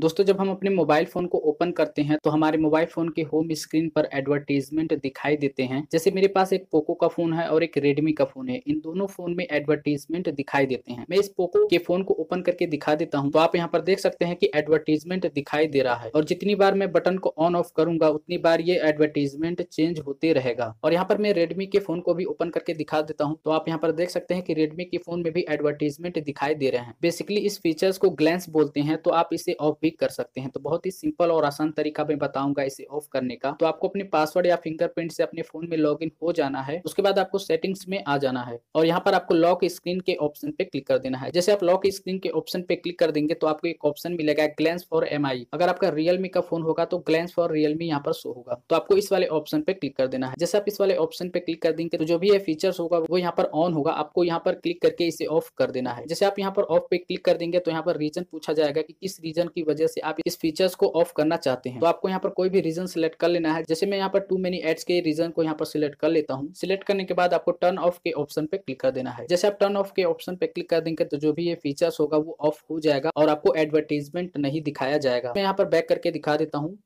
दोस्तों जब हम अपने मोबाइल फोन को ओपन करते हैं तो हमारे मोबाइल फोन के होम स्क्रीन पर एडवर्टीजमेंट दिखाई देते हैं जैसे मेरे पास एक पोको का फोन है और एक रेडमी का फोन है इन दोनों फोन में एडवर्टीजमेंट दिखाई देते हैं मैं इस पोको के फोन को ओपन करके दिखा देता हूँ तो आप यहाँ पर देख सकते हैं की एडवर्टीजमेंट दिखाई दे रहा है और जितनी बार मैं बटन को ऑन ऑफ करूंगा उतनी बार ये एडवर्टीजमेंट चेंज होते रहेगा और यहाँ पर मैं रेडमी के फोन को भी ओपन करके दिखा देता हूँ तो आप यहाँ पर देख सकते हैं की रेडमी के फोन में भी एडवर्टीजमेंट दिखाई दे रहे हैं बेसिकली इस फीचर्स को ग्लैंस बोलते हैं तो आप इसे ऑफ भी भी कर सकते हैं तो बहुत ही सिंपल और आसान तरीका मैं बताऊंगा इसे ऑफ करने का तो आपको अपने पासवर्ड या फिंगरप्रिंट से अपने फोन में लॉग हो जाना है उसके बाद आपको सेटिंग्स में आ जाना है और यहाँ पर आपको लॉक स्क्रीन के ऑप्शन पे क्लिक कर देना है जैसे आप लॉक स्क्रीन के ऑप्शन पे क्लिक कर देंगे तो आपको एक ऑप्शन मिलेगा ग्लैंस फॉर एम अगर आपका रियलमी का फोन होगा तो ग्लैंस फॉर रियलमी यहाँ पर शो होगा तो आपको इस वाले ऑप्शन पे क्लिक कर देना है जैसे आप इस वाले ऑप्शन पे क्लिक कर देंगे तो जो भी ये फीचर्स होगा वो यहाँ पर ऑन होगा आपको यहाँ पर क्लिक करके इसे ऑफ कर देना है जैसे आप यहाँ पर ऑफ पे क्लिक कर देंगे तो यहाँ पर रीजन पूछा जाएगा कि किस रीजन की वजह से आप इस फीचर्स को ऑफ करना चाहते हैं तो आपको यहाँ पर कोई भी रीजन सिलेक्ट कर लेना है जैसे मैं यहाँ पर टू मेनी एड्स के रीजन को यहाँ पर सिलेक्ट कर लेता हूँ सिलेक्ट करने के बाद आपको टर्न ऑफ के ऑप्शन पे क्लिक कर देना है जैसे आप टर्न ऑफ के ऑप्शन पे क्लिक कर देंगे तो जो भी ये फीचर्स होगा वो ऑफ हो जाएगा और आपको एडवर्टीजमेंट नहीं दिखाया जाएगा मैं यहाँ पर बैक करके दिखा देता हूँ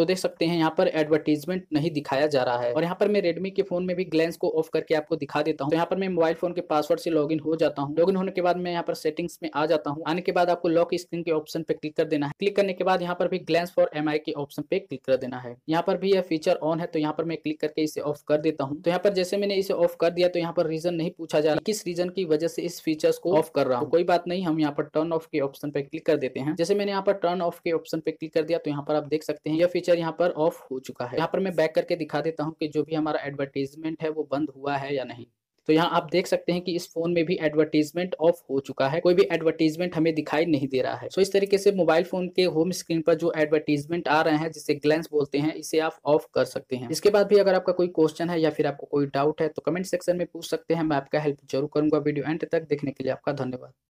तो देख सकते हैं यहाँ पर एडवर्टीजमेंट नहीं दिखाया जा रहा है और यहाँ पर मैं रेडमी के फोन में भी ग्लेंस को ऑफ करके आपको दिखा देता हूँ तो यहाँ पर मैं मोबाइल फोन के पासवर्ड से लॉग हो जाता हूँ लॉग होने के बाद मैं यहाँ पर सेटिंग्स में आ जाता हूँ आने के बाद आपको लॉक स्क्रीन के ऑप्शन पे क्लिक कर देना है क्लिक करने के बाद यहाँ पर भी ग्लेंस फॉर एम के ऑप्शन पे क्लिक कर देना है यहाँ पर भी यह फीचर ऑन है तो यहाँ पर मैं क्लिक करके इसे ऑफ कर देता हूँ तो यहाँ पर जैसे मैंने इसे ऑफ कर दिया तो यहाँ पर रीजन नहीं पूछा जा रहा किस रीजन की वजह से इस फीचर को ऑफ कर रहा हूँ कोई बात नहीं हम यहाँ पर टर्न ऑफ के ऑप्शन पे क्लिक कर देते हैं जैसे मैंने यहाँ पर टर्न ऑफ के ऑप्शन पे क्लिक कर दिया तो यहाँ पर आप देख सकते हैं यह फीचर फीचर यहाँ पर ऑफ हो चुका है यहाँ पर मैं बैक करके दिखा देता हूँ कि जो भी हमारा एडवर्टीजमेंट है वो बंद हुआ है या नहीं तो यहाँ आप देख सकते हैं कि इस फोन में भी एडवर्टीजमेंट ऑफ हो चुका है कोई भी एडवर्टीजमेंट हमें दिखाई नहीं दे रहा है सो इस तरीके से मोबाइल फोन के होम स्क्रीन पर जो एडवर्टीजमेंट आ रहे हैं जिसे ग्लेंस बोलते हैं इसे आप ऑफ कर सकते हैं इसके बाद भी अगर आपका कोई क्वेश्चन है या फिर आपको कोई डाउट है तो कमेंट सेक्शन में पूछ सकते हैं मैं आपका हेल्प जरूर करूंगा वीडियो एंड तक देखने के लिए आपका धन्यवाद